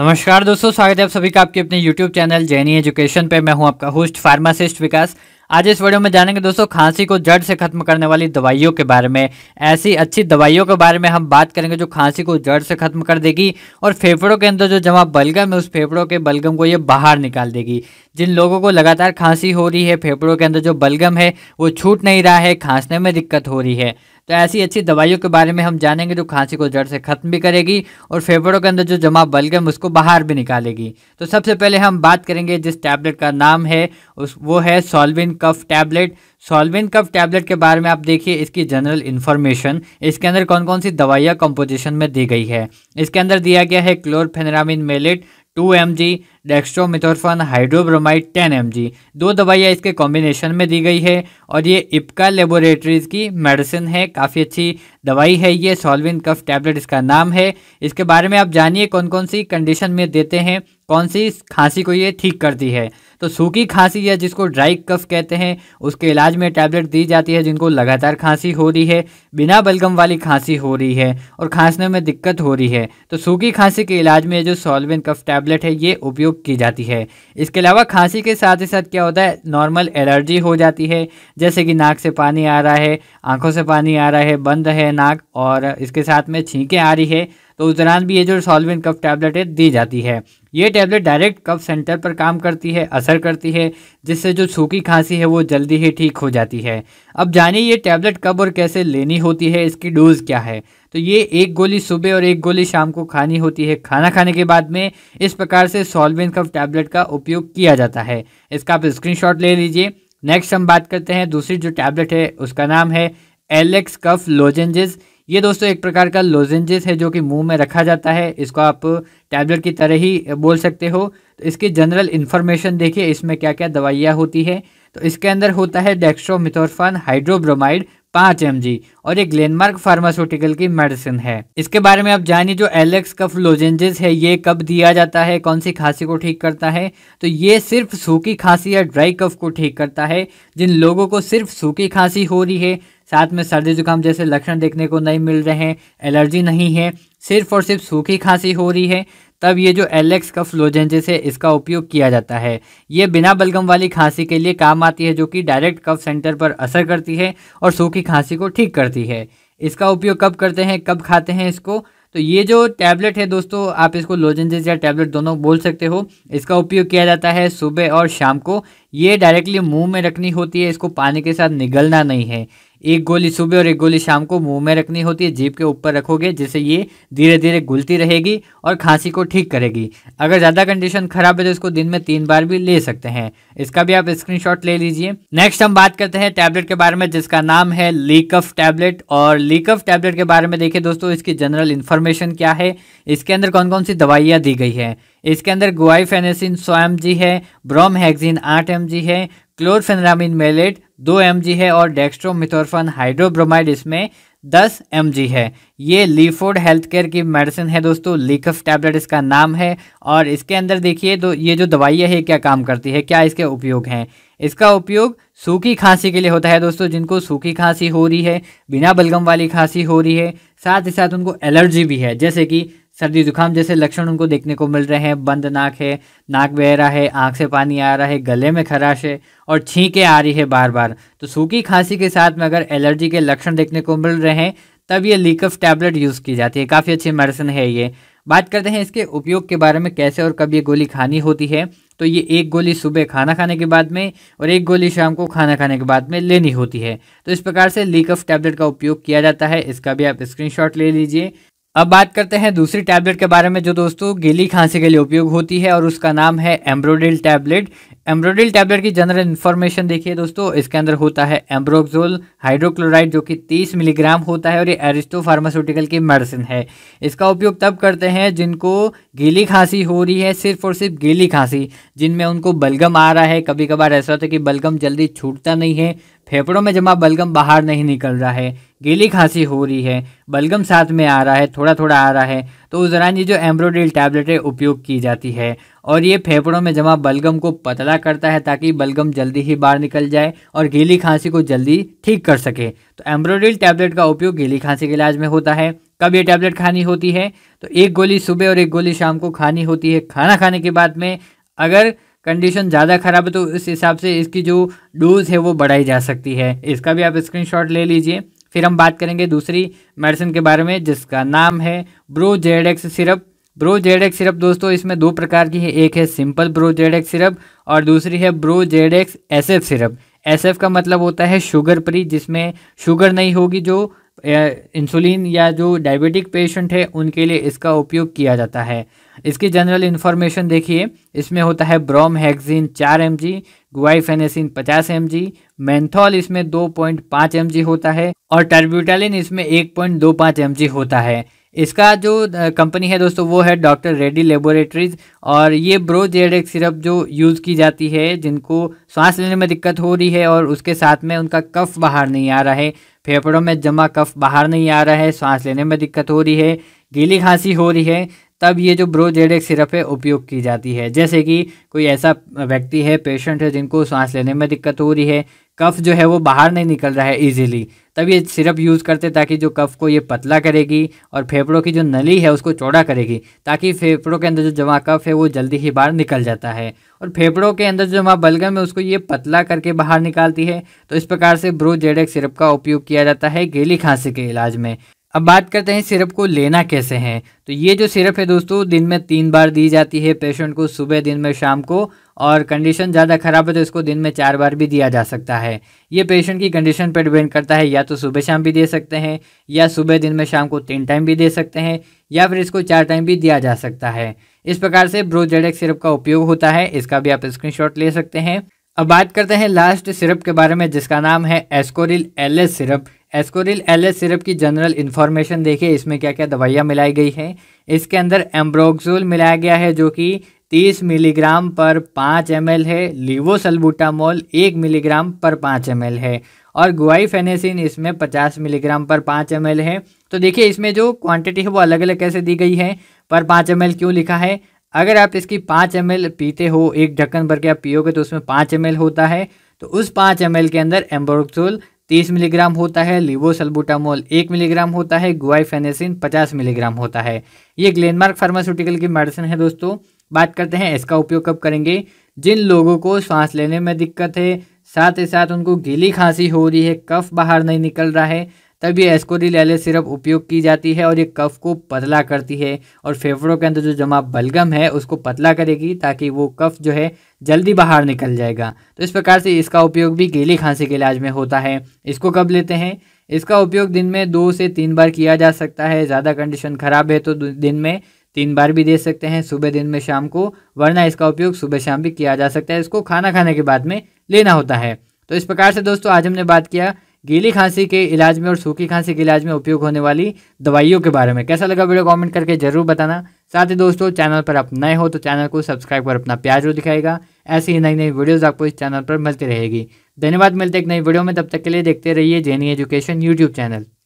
नमस्कार दोस्तों स्वागत है आप सभी का आपके अपने YouTube चैनल जैनी एजुकेशन पे मैं हूं आपका होस्ट फार्मासिस्ट विकास आज इस वीडियो में जानेंगे दोस्तों खांसी को जड़ से खत्म करने वाली दवाइयों के बारे में ऐसी अच्छी दवाइयों के बारे में हम बात करेंगे जो खांसी को जड़ से खत्म कर देगी और फेफड़ों के अंदर जो जमा बलगम है उस फेफड़ों के बलगम को ये बाहर निकाल देगी जिन लोगों को लगातार खांसी हो रही है फेफड़ों के अंदर जो बलगम है वो छूट नहीं रहा है खांसने में दिक्कत हो रही है तो ऐसी अच्छी दवाइयों के बारे में हम जानेंगे जो खांसी को जड़ से खत्म भी करेगी और फेफड़ों के अंदर जो जमा बलगम उसको बाहर भी निकालेगी तो सबसे पहले हम बात करेंगे जिस टैबलेट का नाम है उस वो है Solvin cough tablet solvent cough tablet के बारे में आप देखिए इसकी जनरल इन्फॉर्मेशन इसके अंदर कौन कौन सी दवाइयाँ कंपोजिशन में दी गई है इसके अंदर दिया गया है chlorpheniramine maleate two M G dextromethorphan hydrobromide 10 M दो दवाइयाँ इसके कॉम्बिनेशन में दी गई है और ये इपका लेबोरेटरीज की मेडिसिन है काफ़ी अच्छी दवाई है ये सॉल्विन कफ टैबलेट इसका नाम है इसके बारे में आप जानिए कौन कौन सी कंडीशन में देते हैं कौन सी खांसी को ये ठीक करती है तो सूखी खांसी या जिसको ड्राई कफ कहते हैं उसके इलाज में टैबलेट दी जाती है जिनको लगातार खांसी हो रही है बिना बलगम वाली खांसी हो रही है और खांसने में दिक्कत हो रही है तो सूखी खांसी के इलाज में जो सॉल्विन कफ टैबलेट है ये उपयोग की जाती है इसके अलावा खांसी के साथ ही साथ क्या होता है नॉर्मल एलर्जी हो जाती है जैसे कि नाक से पानी आ रहा है आंखों से पानी आ रहा है बंद है नाक और इसके साथ में छींकें आ रही है तो उस दौरान भी ये जो सॉल्विन कफ टैबलेट है दी जाती है ये टैबलेट डायरेक्ट कफ सेंटर पर काम करती है असर करती है जिससे जो सूखी खांसी है वो जल्दी ही ठीक हो जाती है अब जानिए ये टैबलेट कब और कैसे लेनी होती है इसकी डोज क्या है तो ये एक गोली सुबह और एक गोली शाम को खानी होती है खाना खाने के बाद में इस प्रकार से सॉल्विन कफ टैबलेट का उपयोग किया जाता है इसका आप स्क्रीनशॉट ले लीजिए नेक्स्ट हम बात करते हैं दूसरी जो टैबलेट है उसका नाम है एलेक्स कफ लोजेंजेस ये दोस्तों एक प्रकार का लोजेंजेस है जो कि मुंह में रखा जाता है इसको आप टैबलेट की तरह ही बोल सकते हो तो इसकी जनरल इन्फॉर्मेशन देखिए इसमें क्या क्या दवाइयाँ होती है तो इसके अंदर होता है डेक्स्ट्रोमिथोरफान हाइड्रोब्रोमाइड पाँच एम और ये ग्लेनमार्क फार्मास्यूटिकल की मेडिसिन है इसके बारे में आप जानिए जो एलेक्स कफ लोजेंजेस है ये कब दिया जाता है कौन सी खांसी को ठीक करता है तो ये सिर्फ सूखी खांसी या ड्राई कफ को ठीक करता है जिन लोगों को सिर्फ सूखी खांसी हो रही है साथ में सर्दी जुकाम जैसे लक्षण देखने को नहीं मिल रहे हैं एलर्जी नहीं है सिर्फ और सिर्फ सूखी खांसी हो रही है तब ये जो एलेक्स कफ़ लोजेंजेस है इसका उपयोग किया जाता है ये बिना बलगम वाली खांसी के लिए काम आती है जो कि डायरेक्ट कफ सेंटर पर असर करती है और सूखी खांसी को ठीक करती है इसका उपयोग कब करते हैं कब खाते हैं इसको तो ये जो टैबलेट है दोस्तों आप इसको लोजेंजेस या टैबलेट दोनों बोल सकते हो इसका उपयोग किया जाता है सुबह और शाम को ये डायरेक्टली मुंह में रखनी होती है इसको पानी के साथ निगलना नहीं है एक गोली सुबह और एक गोली शाम को मुंह में रखनी होती है जीप के ऊपर रखोगे जिससे ये धीरे धीरे घुलती रहेगी और खांसी को ठीक करेगी अगर ज़्यादा कंडीशन खराब है तो इसको दिन में तीन बार भी ले सकते हैं इसका भी आप स्क्रीनशॉट ले लीजिए नेक्स्ट हम बात करते हैं टैबलेट के बारे में जिसका नाम है लीकफ टैबलेट और लीकफ टैबलेट के बारे में देखिए दोस्तों इसकी जनरल इन्फॉर्मेशन क्या है इसके अंदर कौन कौन सी दवाइयाँ दी गई है इसके अंदर गुआई फेनेसिन सौ एम है ब्रोम हैगजीन आठ एम है क्लोरफेनरामिन मेलेट दो एम है और डेक्स्ट्रोमिथोरफन हाइड्रोब्रोमाइड इसमें दस एम है ये लीफोर्ड हेल्थ केयर की मेडिसिन है दोस्तों लीकफ टैबलेट इसका नाम है और इसके अंदर देखिए तो ये जो दवाइयाँ है क्या काम करती है क्या इसके उपयोग हैं इसका उपयोग सूखी खांसी के लिए होता है दोस्तों जिनको सूखी खांसी हो रही है बिना बलगम वाली खांसी हो रही है साथ ही साथ उनको एलर्जी भी है जैसे कि सर्दी जुकाम जैसे लक्षण उनको देखने को मिल रहे हैं बंद नाक है नाक बह रहा है आँख से पानी आ रहा है गले में खराश है और छींकें आ रही है बार बार तो सूखी खांसी के साथ में अगर एलर्जी के लक्षण देखने को मिल रहे हैं तब ये लीकफ टैबलेट यूज़ की जाती है काफ़ी अच्छी मेडिसिन है ये बात करते हैं इसके उपयोग के बारे में कैसे और कब ये गोली खानी होती है तो ये एक गोली सुबह खाना खाने के बाद में और एक गोली शाम को खाना खाने के बाद में लेनी होती है तो इस प्रकार से लीकफ टैबलेट का उपयोग किया जाता है इसका भी आप स्क्रीनशॉट ले लीजिए अब बात करते हैं दूसरी टैबलेट के बारे में जो दोस्तों गीली खांसी के लिए उपयोग होती है और उसका नाम है एम्ब्रोडिल टैबलेट एम्ब्रोडिल टैबलेट की जनरल इन्फॉर्मेशन देखिए दोस्तों इसके अंदर होता है एम्ब्रोक्जोल हाइड्रोक्लोराइड जो कि 30 मिलीग्राम होता है और ये एरिस्टो फार्मास्यूटिकल की मेडिसिन है इसका उपयोग तब करते हैं जिनको गीली खांसी हो रही है सिर्फ और सिर्फ गीली खांसी जिनमें उनको बलगम आ रहा है कभी कभार ऐसा होता है कि बलगम जल्दी छूटता नहीं है फेफड़ों में जमा बलगम बाहर नहीं निकल रहा है गीली खांसी हो रही है बलगम साथ में आ रहा है थोड़ा थोड़ा आ रहा है तो उस दौरान ये जो एम्ब्रोडिल टैबलेट है उपयोग की जाती है और ये फेफड़ों में जमा बलगम को पतला करता है ताकि बलगम जल्दी ही बाहर निकल जाए और गीली खांसी को जल्दी ठीक कर सके तो एम्ब्रोडिल टैबलेट का उपयोग गीली खांसी के इलाज में होता है कब ये टैबलेट खानी होती है तो एक गोली सुबह और एक गोली शाम को खानी होती है खाना खाने के बाद में अगर कंडीशन ज़्यादा ख़राब है तो उस हिसाब से इसकी जो डोज़ है वो बढ़ाई जा सकती है इसका भी आप स्क्रीनशॉट ले लीजिए फिर हम बात करेंगे दूसरी मेडिसिन के बारे में जिसका नाम है Brozedex syrup Brozedex syrup दोस्तों इसमें दो प्रकार की है एक है simple Brozedex syrup और दूसरी है Brozedex S F syrup S F का मतलब होता है शुगर फ्री जिसमें शुगर नहीं होगी जो इंसुलिन या जो डायबिटिक पेशेंट है उनके लिए इसका उपयोग किया जाता है इसकी जनरल इन्फॉर्मेशन देखिए इसमें होता है ब्रोम हैगजीन चार एम जी गुआइफेनेसिन पचास एम जी मैंथॉल इसमें दो पॉइंट पाँच एम जी होता है और टर्ब्यूटालिन इसमें एक पॉइंट दो पाँच एम जी होता है इसका जो कंपनी है दोस्तों वो है डॉक्टर रेड्डी लेबोरेटरीज और ये ब्रो जेडेक सिरप जो यूज़ की जाती है जिनको सांस लेने में दिक्कत हो रही है और उसके साथ में उनका कफ बाहर नहीं आ रहा है फेफड़ों में जमा कफ बाहर नहीं आ रहा है सांस लेने में दिक्कत हो रही है गीली खांसी हो रही है तब ये जो ब्रोजेडेक सिरप है उपयोग की जाती है जैसे कि कोई ऐसा व्यक्ति है पेशेंट है जिनको सांस लेने में दिक्कत हो रही है कफ जो है वो बाहर नहीं निकल रहा है इजीली तब ये सिरप यूज़ करते ताकि जो कफ को ये पतला करेगी और फेफड़ों की जो नली है उसको चौड़ा करेगी ताकि फेफड़ों के अंदर जो जमा कफ है वो जल्दी ही बाहर निकल जाता है और फेफड़ों के अंदर जो जमा बलगम है उसको ये पतला करके बाहर निकालती है तो इस प्रकार से ब्रोजेडेक सिरप का उपयोग किया जाता है गीली खांसी के इलाज में अब बात करते हैं सिरप को लेना कैसे है तो ये जो सिरप है दोस्तों दिन में तीन बार दी जाती है पेशेंट को सुबह दिन में शाम को और कंडीशन ज़्यादा ख़राब है तो इसको दिन में चार बार भी दिया जा सकता है ये पेशेंट की कंडीशन पर डिपेंड करता है या तो सुबह शाम भी दे सकते हैं या सुबह दिन में शाम को तीन टाइम भी दे सकते हैं या फिर इसको चार टाइम भी दिया जा सकता है इस प्रकार से ब्रोजेडेक सिरप का उपयोग होता है इसका भी आप स्क्रीन ले सकते हैं अब बात करते हैं लास्ट सिरप के बारे में जिसका नाम है Ascoril L syrup Ascoril L S syrup की जनरल इन्फॉर्मेशन देखिए इसमें क्या क्या दवाइयाँ मिलाई गई हैं इसके अंदर एम्ब्रोक्सोल मिलाया गया है जो कि 30 मिलीग्राम पर 5 एम है सलबूटामोल 1 मिलीग्राम पर 5 एम है और गुआईफेनेसिन इसमें 50 मिलीग्राम पर 5 एम है तो देखिए इसमें जो क्वांटिटी है वो अलग अलग कैसे दी गई है पर 5 एम क्यों लिखा है अगर आप इसकी 5 एम पीते हो एक ढक्कन भर के आप पियोगे तो उसमें 5 एम होता है तो उस 5 एम के अंदर एम्ब्रोक्सोल तीस मिलीग्राम होता है लिवोसल्बुटामोल एक मिलीग्राम होता है गुआईफेनेसिन पचास मिलीग्राम होता है ये ग्लेनमार्क फार्मास्यूटिकल की मेडिसिन है दोस्तों बात करते हैं इसका उपयोग कब करेंगे जिन लोगों को सांस लेने में दिक्कत है साथ ही साथ उनको गीली खांसी हो रही है कफ बाहर नहीं निकल रहा है तब ये एस्कोरिल सिरप उपयोग की जाती है और ये कफ को पतला करती है और फेफड़ों के अंदर जो जमा बलगम है उसको पतला करेगी ताकि वो कफ जो है जल्दी बाहर निकल जाएगा तो इस प्रकार से इसका उपयोग भी गीली खांसी के इलाज में होता है इसको कब लेते हैं इसका उपयोग दिन में दो से तीन बार किया जा सकता है ज़्यादा कंडीशन खराब है तो दिन में तीन बार भी दे सकते हैं सुबह दिन में शाम को वरना इसका उपयोग सुबह शाम भी किया जा सकता है इसको खाना खाने के बाद में लेना होता है तो इस प्रकार से दोस्तों आज हमने बात किया गीली खांसी के इलाज में और सूखी खांसी के इलाज में उपयोग होने वाली दवाइयों के बारे में कैसा लगा वीडियो कमेंट करके जरूर बताना साथ ही दोस्तों चैनल पर आप नए हो तो चैनल को सब्सक्राइब कर अपना प्यार जो दिखाएगा ऐसी ही नई नई वीडियोस आपको इस चैनल पर मिलती रहेगी धन्यवाद मिलते एक नई वीडियो में तब तक के लिए देखते रहिए जेनी एजुकेशन यूट्यूब चैनल